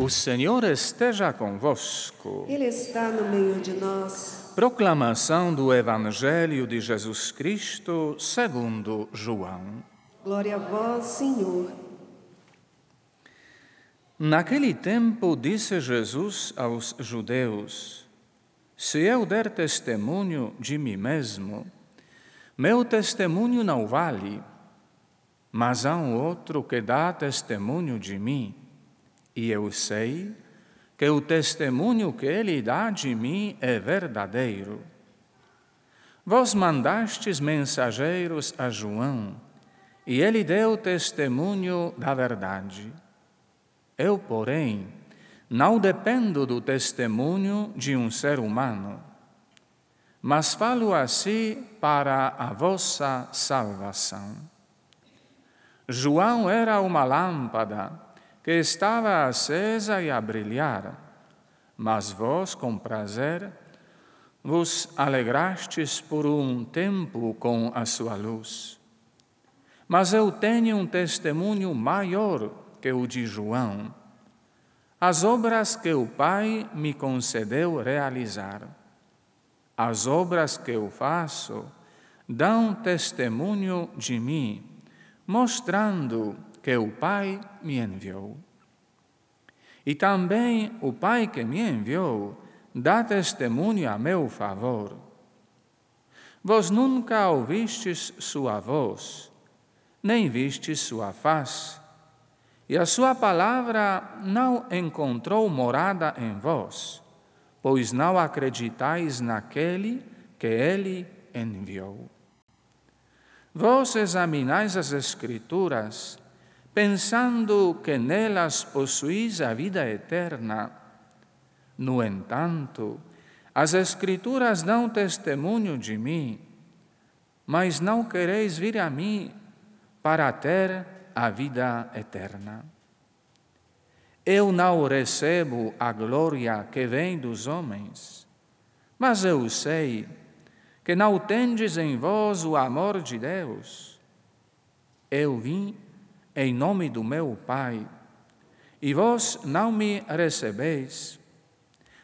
O Senhor esteja convosco. Ele está no meio de nós. Proclamação do Evangelho de Jesus Cristo, segundo João. Glória a vós, Senhor. Naquele tempo disse Jesus aos judeus: Se eu der testemunho de mim mesmo, meu testemunho não vale, mas há um outro que dá testemunho de mim e eu sei que o testemunho que ele dá de mim é verdadeiro. Vós mandastes mensageiros a João, e ele deu testemunho da verdade. Eu, porém, não dependo do testemunho de um ser humano, mas falo assim para a vossa salvação. João era uma lâmpada que estava acesa e a brilhar, mas vós, com prazer, vos alegrastes por um tempo com a sua luz. Mas eu tenho um testemunho maior que o de João, as obras que o Pai me concedeu realizar. As obras que eu faço dão testemunho de mim, mostrando que o Pai me enviou. E também o Pai que me enviou dá testemunho a meu favor. Vós nunca ouvistes sua voz, nem vistes sua face, e a sua palavra não encontrou morada em vós, pois não acreditais naquele que ele enviou. Vós examinais as Escrituras, pensando que nelas possuís a vida eterna. No entanto, as Escrituras dão testemunho de mim, mas não quereis vir a mim para ter a vida eterna. Eu não recebo a glória que vem dos homens, mas eu sei que não tendes em vós o amor de Deus. Eu vim em nome do meu Pai, e vós não me recebeis.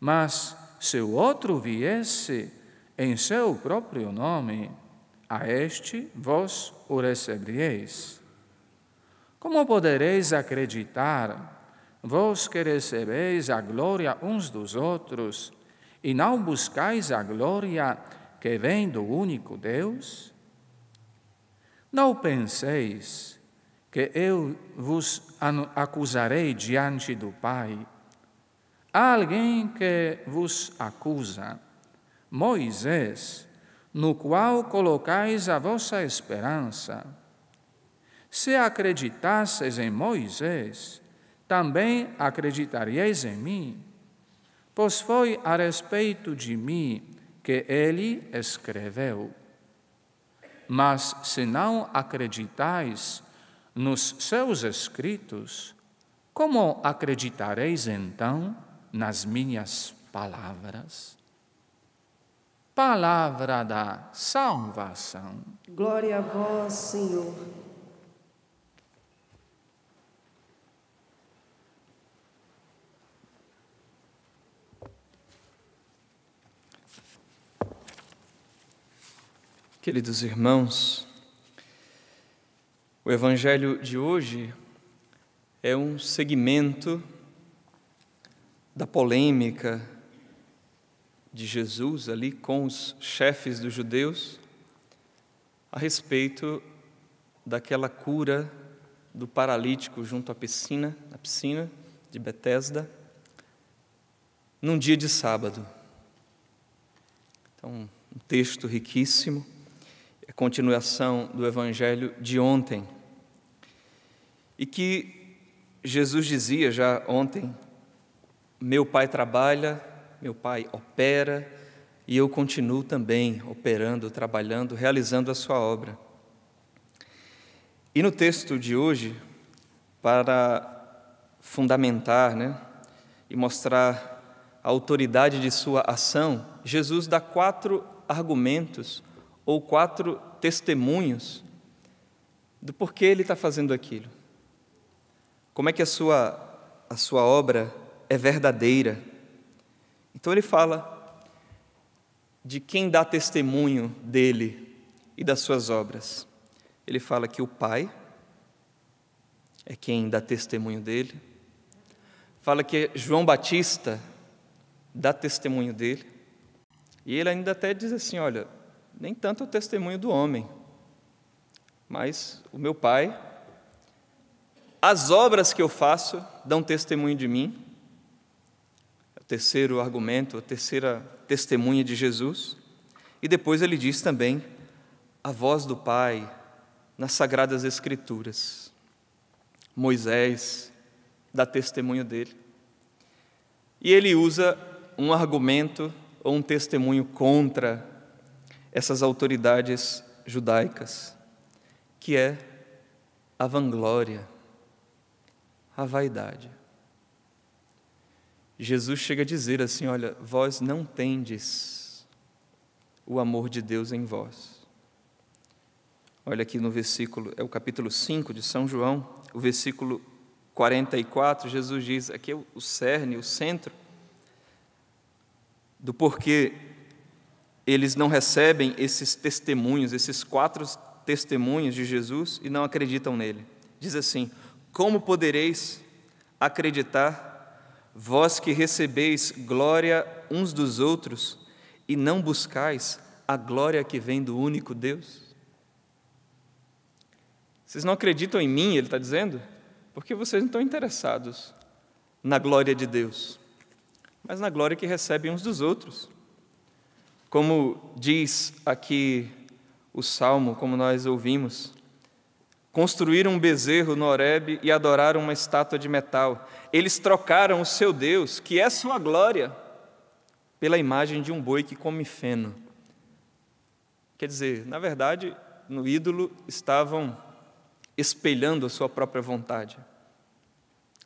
Mas se o outro viesse em seu próprio nome, a este vós o recebereis. Como podereis acreditar, vós que recebeis a glória uns dos outros e não buscais a glória que vem do único Deus? Não penseis que eu vos acusarei diante do Pai. Há alguém que vos acusa, Moisés, no qual colocais a vossa esperança. Se acreditasseis em Moisés, também acreditariais em mim, pois foi a respeito de mim que ele escreveu. Mas se não acreditais nos seus escritos, como acreditareis então nas minhas palavras? Palavra da salvação. Glória a vós, Senhor. Queridos irmãos, o Evangelho de hoje é um segmento da polêmica de Jesus ali com os chefes dos judeus a respeito daquela cura do paralítico junto à piscina, na piscina de Betesda, num dia de sábado. Então, um texto riquíssimo, é a continuação do evangelho de ontem. E que Jesus dizia já ontem: Meu pai trabalha, meu pai opera, e eu continuo também operando, trabalhando, realizando a sua obra. E no texto de hoje, para fundamentar né, e mostrar a autoridade de sua ação, Jesus dá quatro argumentos ou quatro testemunhos do porquê ele está fazendo aquilo como é que a sua, a sua obra é verdadeira. Então ele fala de quem dá testemunho dele e das suas obras. Ele fala que o Pai é quem dá testemunho dele, fala que João Batista dá testemunho dele, e ele ainda até diz assim: olha, nem tanto é o testemunho do homem, mas o meu Pai as obras que eu faço dão testemunho de mim. É o terceiro argumento, a terceira testemunha de Jesus. E depois ele diz também a voz do Pai nas sagradas Escrituras. Moisés dá testemunho dele. E ele usa um argumento ou um testemunho contra essas autoridades judaicas, que é a vanglória a vaidade. Jesus chega a dizer assim: Olha, vós não tendes o amor de Deus em vós. Olha aqui no versículo, é o capítulo 5 de São João, o versículo 44, Jesus diz: aqui é o cerne, o centro, do porquê eles não recebem esses testemunhos, esses quatro testemunhos de Jesus e não acreditam nele. Diz assim: como podereis acreditar, vós que recebeis glória uns dos outros e não buscais a glória que vem do único Deus? Vocês não acreditam em mim, ele está dizendo, porque vocês não estão interessados na glória de Deus, mas na glória que recebem uns dos outros. Como diz aqui o salmo, como nós ouvimos, construíram um bezerro no Horebe e adoraram uma estátua de metal. Eles trocaram o seu Deus, que é sua glória, pela imagem de um boi que come feno. Quer dizer, na verdade, no ídolo estavam espelhando a sua própria vontade,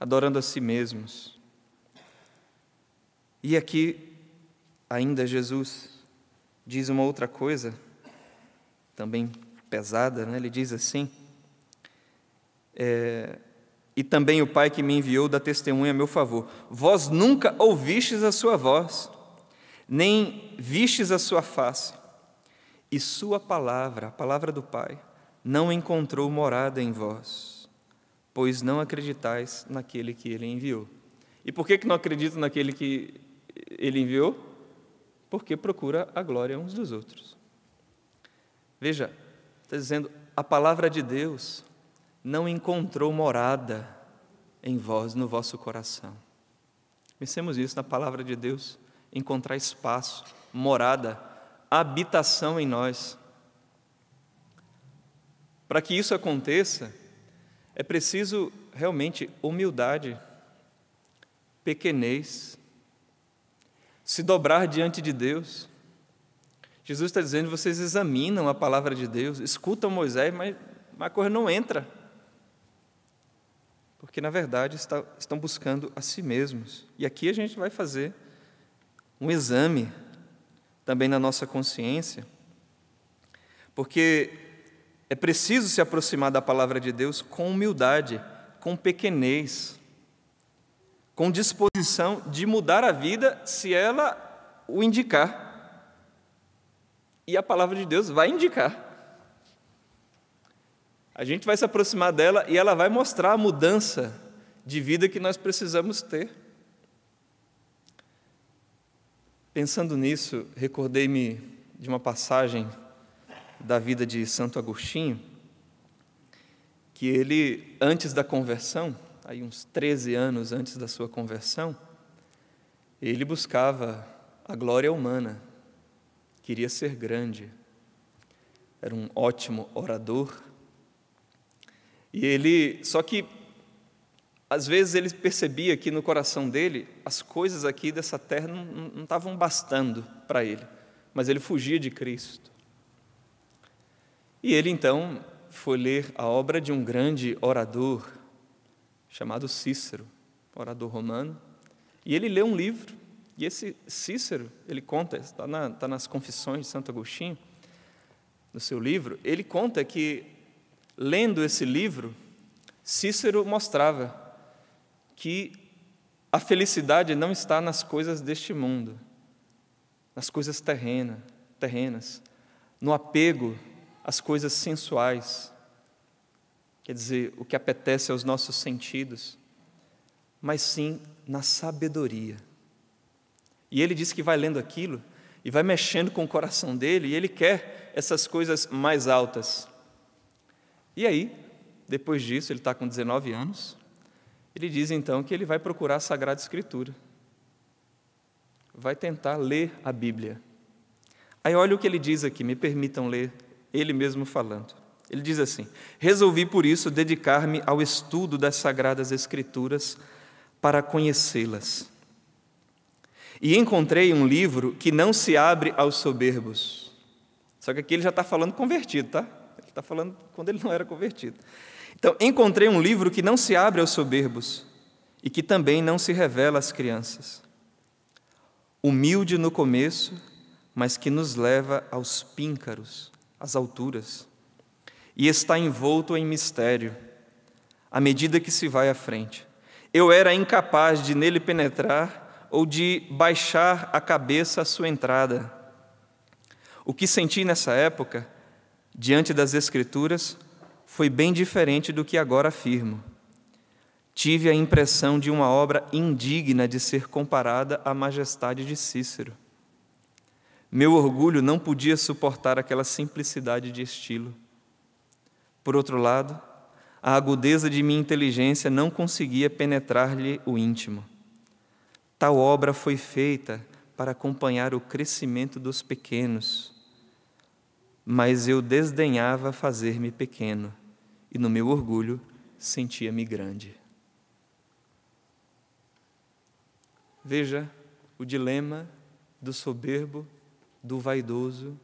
adorando a si mesmos. E aqui, ainda Jesus diz uma outra coisa, também pesada, né? ele diz assim: é, e também o Pai que me enviou dá testemunha a meu favor. Vós nunca ouvistes a sua voz, nem vistes a sua face, e sua palavra, a palavra do Pai, não encontrou morada em vós, pois não acreditais naquele que ele enviou. E por que, que não acredito naquele que ele enviou? Porque procura a glória uns dos outros. Veja, está dizendo, a palavra de Deus não encontrou morada em vós, no vosso coração. Pensemos isso na palavra de Deus, encontrar espaço, morada, habitação em nós. Para que isso aconteça, é preciso realmente humildade, pequenez, se dobrar diante de Deus. Jesus está dizendo: vocês examinam a palavra de Deus, escutam Moisés, mas a coisa não entra porque na verdade está, estão buscando a si mesmos. E aqui a gente vai fazer um exame também na nossa consciência, porque é preciso se aproximar da palavra de Deus com humildade, com pequenez, com disposição de mudar a vida se ela o indicar. E a palavra de Deus vai indicar. A gente vai se aproximar dela e ela vai mostrar a mudança de vida que nós precisamos ter. Pensando nisso, recordei-me de uma passagem da vida de Santo Agostinho, que ele, antes da conversão, aí uns 13 anos antes da sua conversão, ele buscava a glória humana, queria ser grande, era um ótimo orador e ele, só que às vezes ele percebia que no coração dele as coisas aqui dessa terra não, estavam bastando para ele, mas ele fugia de Cristo. E ele então foi ler a obra de um grande orador chamado Cícero, orador romano, e ele lê um livro. E esse Cícero, ele conta, está, na, está nas Confissões de Santo Agostinho, no seu livro, ele conta que lendo esse livro, Cícero mostrava que a felicidade não está nas coisas deste mundo, nas coisas terrena, terrenas, no apego às coisas sensuais, quer dizer, o que apetece aos nossos sentidos, mas sim na sabedoria. E ele diz que vai lendo aquilo e vai mexendo com o coração dele, e ele quer essas coisas mais altas. E aí, depois disso, ele está com 19 anos, ele diz então que ele vai procurar a Sagrada Escritura, vai tentar ler a Bíblia. Aí olha o que ele diz aqui, me permitam ler ele mesmo falando. Ele diz assim: Resolvi por isso dedicar-me ao estudo das Sagradas Escrituras para conhecê-las. E encontrei um livro que não se abre aos soberbos. Só que aqui ele já está falando convertido, tá? está falando quando ele não era convertido. Então, encontrei um livro que não se abre aos soberbos e que também não se revela às crianças. Humilde no começo, mas que nos leva aos píncaros, às alturas. E está envolto em mistério, à medida que se vai à frente. Eu era incapaz de nele penetrar ou de baixar a cabeça à sua entrada. O que senti nessa época diante das Escrituras foi bem diferente do que agora afirmo. Tive a impressão de uma obra indigna de ser comparada à majestade de Cícero. Meu orgulho não podia suportar aquela simplicidade de estilo. Por outro lado, a agudeza de minha inteligência não conseguia penetrar-lhe o íntimo. Tal obra foi feita para acompanhar o crescimento dos pequenos, mas eu desdenhava fazer-me pequeno, e no meu orgulho sentia-me grande. Veja o dilema do soberbo, do vaidoso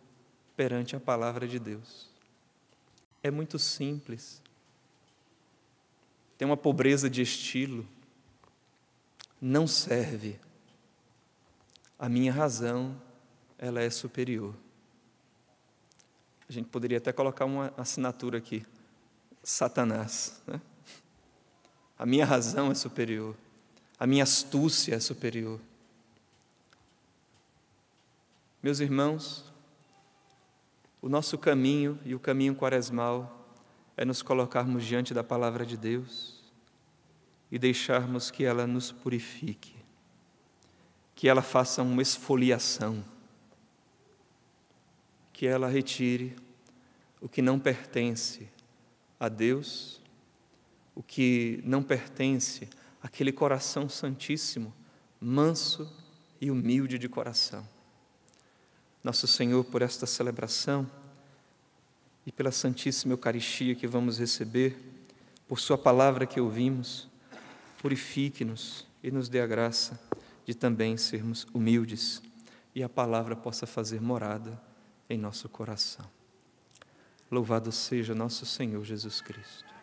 perante a palavra de Deus. É muito simples. Tem uma pobreza de estilo. Não serve. A minha razão, ela é superior. A gente poderia até colocar uma assinatura aqui: Satanás. Né? A minha razão é superior, a minha astúcia é superior. Meus irmãos, o nosso caminho e o caminho quaresmal é nos colocarmos diante da palavra de Deus e deixarmos que ela nos purifique, que ela faça uma esfoliação que ela retire o que não pertence a Deus, o que não pertence àquele coração santíssimo, manso e humilde de coração. Nosso Senhor, por esta celebração e pela Santíssima Eucaristia que vamos receber, por Sua palavra que ouvimos, purifique-nos e nos dê a graça de também sermos humildes e a palavra possa fazer morada em nosso coração. Louvado seja nosso Senhor Jesus Cristo.